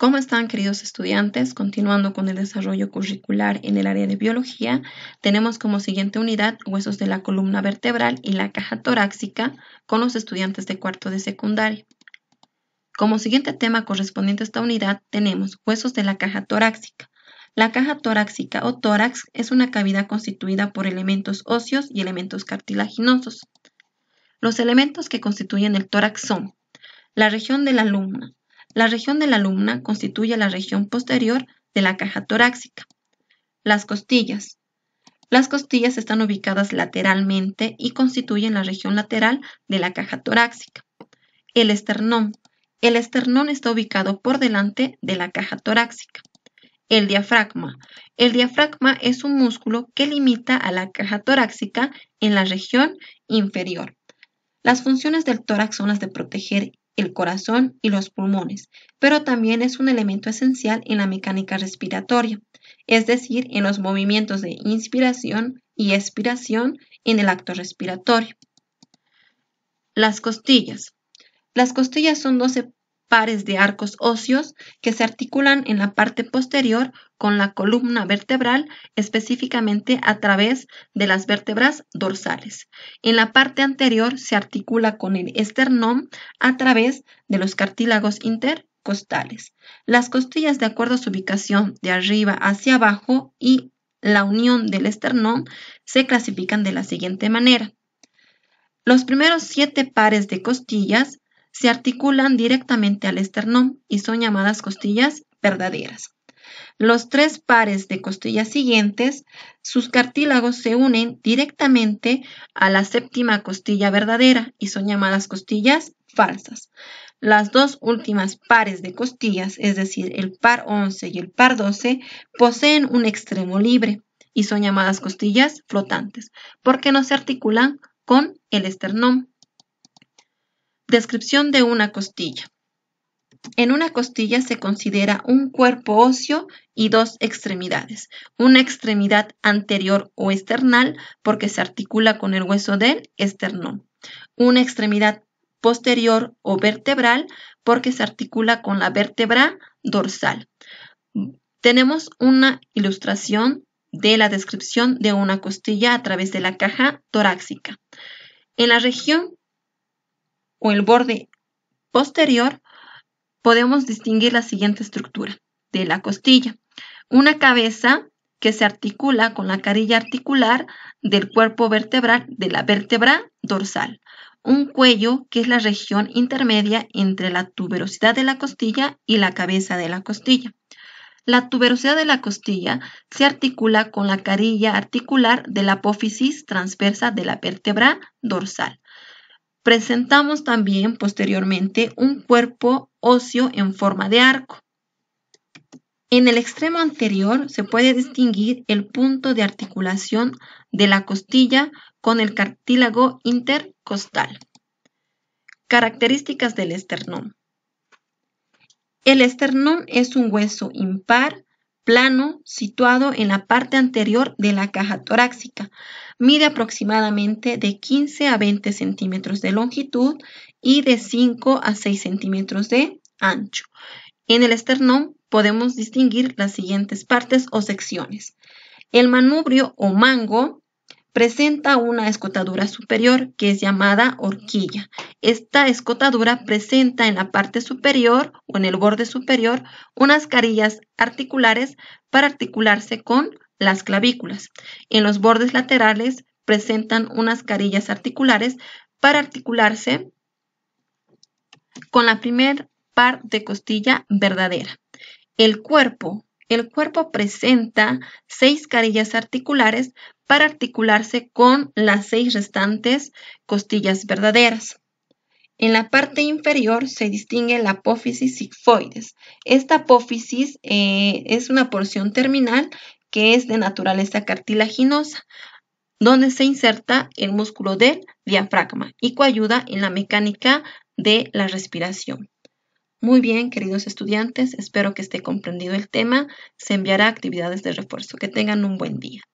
¿Cómo están, queridos estudiantes? Continuando con el desarrollo curricular en el área de biología, tenemos como siguiente unidad huesos de la columna vertebral y la caja torácica con los estudiantes de cuarto de secundaria. Como siguiente tema correspondiente a esta unidad, tenemos huesos de la caja torácica. La caja torácica o tórax es una cavidad constituida por elementos óseos y elementos cartilaginosos. Los elementos que constituyen el tórax son la región de la lumna, la región de la lumna constituye la región posterior de la caja torácica. Las costillas. Las costillas están ubicadas lateralmente y constituyen la región lateral de la caja torácica. El esternón. El esternón está ubicado por delante de la caja torácica. El diafragma. El diafragma es un músculo que limita a la caja torácica en la región inferior. Las funciones del tórax son las de proteger el corazón y los pulmones, pero también es un elemento esencial en la mecánica respiratoria, es decir, en los movimientos de inspiración y expiración en el acto respiratorio. Las costillas. Las costillas son 12 pares de arcos óseos que se articulan en la parte posterior con la columna vertebral, específicamente a través de las vértebras dorsales. En la parte anterior se articula con el esternón a través de los cartílagos intercostales. Las costillas, de acuerdo a su ubicación de arriba hacia abajo y la unión del esternón, se clasifican de la siguiente manera. Los primeros siete pares de costillas se articulan directamente al esternón y son llamadas costillas verdaderas. Los tres pares de costillas siguientes, sus cartílagos se unen directamente a la séptima costilla verdadera y son llamadas costillas falsas. Las dos últimas pares de costillas, es decir, el par 11 y el par 12, poseen un extremo libre y son llamadas costillas flotantes porque no se articulan con el esternón. Descripción de una costilla. En una costilla se considera un cuerpo óseo y dos extremidades, una extremidad anterior o external porque se articula con el hueso del esternón, una extremidad posterior o vertebral porque se articula con la vértebra dorsal. Tenemos una ilustración de la descripción de una costilla a través de la caja torácica. En la región o el borde posterior, podemos distinguir la siguiente estructura de la costilla. Una cabeza que se articula con la carilla articular del cuerpo vertebral de la vértebra dorsal. Un cuello que es la región intermedia entre la tuberosidad de la costilla y la cabeza de la costilla. La tuberosidad de la costilla se articula con la carilla articular de la apófisis transversa de la vértebra dorsal. Presentamos también posteriormente un cuerpo óseo en forma de arco. En el extremo anterior se puede distinguir el punto de articulación de la costilla con el cartílago intercostal. Características del esternón. El esternón es un hueso impar plano situado en la parte anterior de la caja torácica. Mide aproximadamente de 15 a 20 centímetros de longitud y de 5 a 6 centímetros de ancho. En el esternón podemos distinguir las siguientes partes o secciones. El manubrio o mango presenta una escotadura superior que es llamada horquilla. Esta escotadura presenta en la parte superior o en el borde superior unas carillas articulares para articularse con las clavículas. En los bordes laterales presentan unas carillas articulares para articularse con la primer par de costilla verdadera. El cuerpo. El cuerpo presenta seis carillas articulares para articularse con las seis restantes costillas verdaderas. En la parte inferior se distingue la apófisis sigfoides. Esta apófisis eh, es una porción terminal que es de naturaleza cartilaginosa, donde se inserta el músculo del diafragma y coayuda en la mecánica de la respiración. Muy bien, queridos estudiantes, espero que esté comprendido el tema. Se enviará actividades de refuerzo. Que tengan un buen día.